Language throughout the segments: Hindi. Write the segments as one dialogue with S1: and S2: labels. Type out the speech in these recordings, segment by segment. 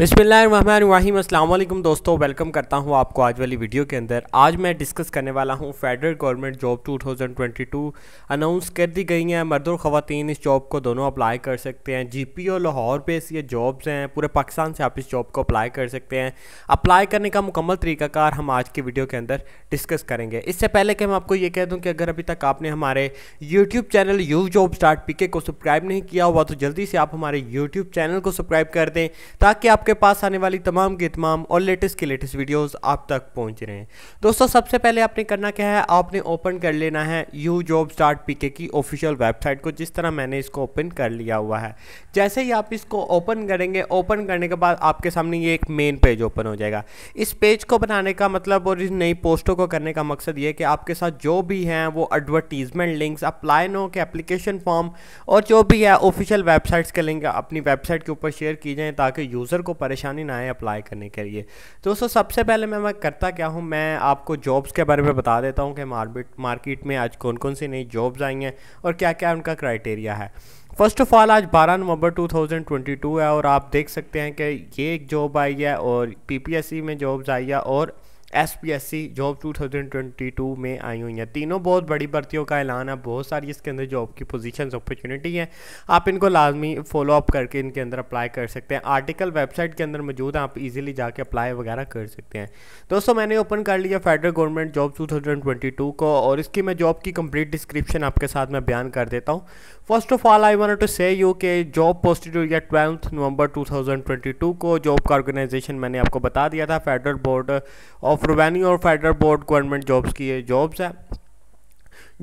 S1: बिस्मिल्लाम अल्लाम दोस्तों वेलकम करता हूं आपको आज वाली वीडियो के अंदर आज मैं डिस्कस करने वाला हूं फेडरल गवर्नमेंट जॉब 2022 अनाउंस कर दी गई हैं मर्द और ख़वान इस जॉब को दोनों अप्लाई कर सकते हैं जी पी ओ लाहौर पे ये जॉब्स हैं पूरे पाकिस्तान से आप इस जॉब को अप्लाई कर सकते हैं अप्लाई करने का मुकम्मल तरीकाकार हम आज की वीडियो के अंदर डिस्कस करेंगे इससे पहले कि मैं आपको ये कह दूँ कि अगर अभी तक आपने हमारे YouTube channel U job start P K को सब्सक्राइब नहीं किया हुआ तो जल्दी से आप हमारे यूट्यूब चैनल को सब्सक्राइब कर दें ताकि आपके आपके पास आने वाली तमाम की तमाम और लेटेस्ट के लेटेस्ट वीडियोस आप तक पहुंच रहे हैं दोस्तों सबसे पहले आपने करना क्या है आपने ओपन कर लेना है यू जॉब स्टार्ट पीके की ऑफिशियल वेबसाइट को जिस तरह मैंने इसको ओपन कर लिया हुआ है जैसे ही आप इसको ओपन करेंगे ओपन करने के बाद आपके सामने ये एक मेन पेज ओपन हो जाएगा इस पेज को बनाने का मतलब और इस नई पोस्टों को करने का मकसद ये कि आपके साथ जो भी हैं वो एडवर्टीजमेंट लिंक्स अप्लाई नो के एप्लीकेशन फॉर्म और जो भी है ऑफिशियल वेबसाइट्स के लिंक अपनी वेबसाइट के ऊपर शेयर की जाए ताकि यूज़र को परेशानी ना आए अप्लाई करने के लिए दोस्तों सबसे पहले मैं मैं करता क्या हूँ मैं आपको जॉब्स के बारे में बता देता हूँ कि मार्केट मार्केट में आज कौन कौन सी नई जॉब्स आई हैं और क्या क्या उनका क्राइटेरिया है फर्स्ट ऑफ ऑल आज 12 नवंबर 2022 है और आप देख सकते हैं कि ये एक जॉब आई है और पी में जॉब्स आई है और S P S C job two thousand twenty two में आई हुई हैं तीनों बहुत बड़ी भर्तियों का ऐलान है बहुत सारी इसके अंदर जॉब की पोजिशन अपॉर्चुनिटी हैं आप इनको लाजमी फॉलो अप करके इनके अंदर अप्लाई कर सकते हैं आर्टिकल वेबसाइट के अंदर मौजूद हैं आप ईजिली जाके अप्लाई वगैरह कर सकते हैं दोस्तों मैंने ओपन कर लिया फेडरल गवर्नमेंट जॉब टू को और इसकी मैं जॉब की कम्प्लीट डिस्क्रिप्शन आपके साथ मैं बयान कर देता हूँ first of all I want to say you के जॉब पोस्टेड हुई है ट्वेल्थ नवंबर टू को जॉब का ऑर्गेनाइजेशन मैंने आपको बता दिया था federal board of of revenue और फेडरल बोर्ड गवर्नमेंट जॉब्स की ये जॉब्स है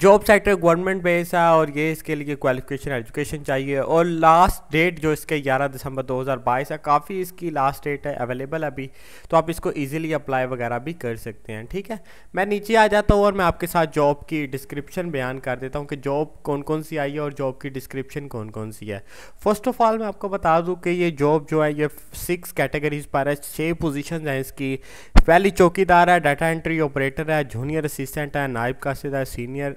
S1: जॉब सेक्टर गवर्नमेंट बेस है और ये इसके लिए क्वालिफिकेशन एजुकेशन चाहिए और लास्ट डेट जो इसके 11 दिसंबर 2022 है काफ़ी इसकी लास्ट डेट है अवेलेबल अभी तो आप इसको इजीली अप्लाई वगैरह भी कर सकते हैं ठीक है मैं नीचे आ जाता हूँ और मैं आपके साथ जॉब की डिस्क्रिप्शन बयान कर देता हूँ कि जॉब कौन कौन सी आई है और जॉब की डिस्क्रिप्शन कौन कौन सी है फर्स्ट ऑफ ऑल मैं आपको बता दूँ कि ये जॉब जो है ये सिक्स कैटेगरीज पर है छः पोजिशन हैं इसकी पहली चौकीदार है डाटा एंट्री ऑपरेटर है जूनियर असिस्टेंट है नायब कासिद है सीनियर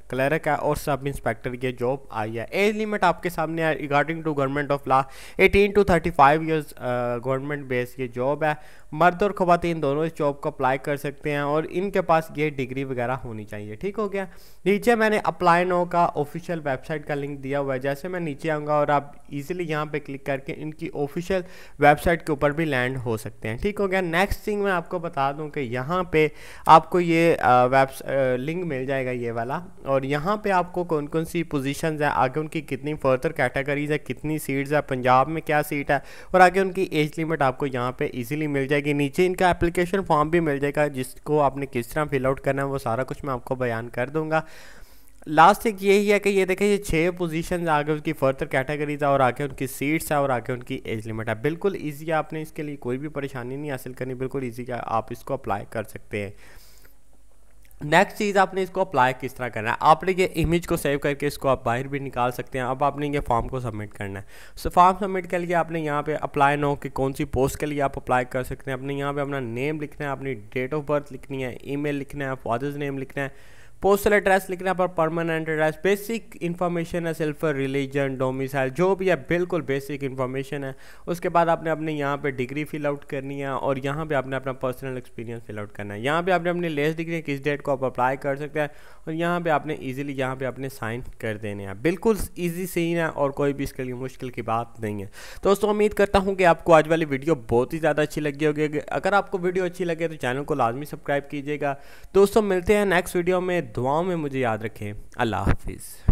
S1: क्लर्क है और सब इंस्पेक्टर की जॉब आई है एज लिमिट आपके सामने है regarding to government of law eighteen to thirty five years government base ये जॉब है मर्द और ख़वान दोनों इस जॉब को अप्लाई कर सकते हैं और इनके पास ये डिग्री वगैरह होनी चाहिए ठीक हो गया नीचे मैंने अप्लाई नो का ऑफिशियल वेबसाइट का लिंक दिया हुआ है जैसे मैं नीचे आऊँगा और आप ईजिली यहाँ पर क्लिक करके इनकी ऑफिशियल वेबसाइट के ऊपर भी लैंड हो सकते हैं ठीक हो गया नेक्स्ट थिंग मैं आपको बता दूँ कि यहाँ पर आपको ये वेब uh, लिंक uh, मिल जाएगा ये वाला और और यहाँ पे आपको कौन कौन सी पोजीशन है आगे उनकी कितनी फर्दर कैटेगरीज है कितनी सीट्स है पंजाब में क्या सीट है और आगे उनकी एज लिमिट आपको यहाँ पे इजीली मिल जाएगी नीचे इनका एप्लीकेशन फॉर्म भी मिल जाएगा जिसको आपने किस तरह फिलआउट करना है वो सारा कुछ मैं आपको बयान कर दूँगा लास्ट एक यही है कि ये देखें ये छः पोजीशन आगे उनकी फर्दर कैटेगरीज है और आगे उनकी सीट्स है और आगे उनकी एज लिमिट है बिल्कुल ईजी है आपने इसके लिए कोई भी परेशानी नहीं हासिल करनी बिल्कुल ईजी है आप इसको अप्लाई कर सकते हैं नेक्स्ट चीज़ आपने इसको अप्लाई किस तरह करना है आपने ये इमेज को सेव करके इसको आप बाहर भी निकाल सकते हैं अब आपने ये फॉर्म को सबमिट करना है सो फॉर्म सबमिट के लिए आपने यहाँ पे अप्लाई नो कि कौन सी पोस्ट के लिए आप अप्लाई कर सकते हैं अपने यहाँ पे अपना नेम लिखना है अपनी डेट ऑफ बर्थ लिखनी है ईमेल लिखना है फादर्स नेम लिखना है पोस्टल एड्रेस लिखना पर परमानेंट एड्रेस बेसिक इन्फॉर्मेशन है सेल्फर रिलीजन डोमिसाइल जो भी है बिल्कुल बेसिक इन्फॉर्मेशन है उसके बाद आपने अपने यहाँ पे डिग्री फिल आउट करनी है और यहाँ पे आपने अपना पर्सनल एक्सपीरियंस फिल आउट करना है यहाँ पे आपने अपनी लेस डिग्री किस डेट को आप अप्लाई कर सकते हैं और यहाँ पर आपने ईजिली यहाँ पर आपने साइन कर देने हैं बिल्कुल ईजी सीन है और कोई भी इसके लिए मुश्किल की बात नहीं है दोस्तों उम्मीद करता हूँ कि आपको आज वाली वीडियो बहुत ही ज़्यादा अच्छी लगी होगी अगर आपको वीडियो अच्छी लगे तो चैनल को लाजमी सब्सक्राइब कीजिएगा दोस्तों मिलते हैं नेक्स्ट वीडियो में दुआओं में मुझे याद रखें अल्लाह हाफिज़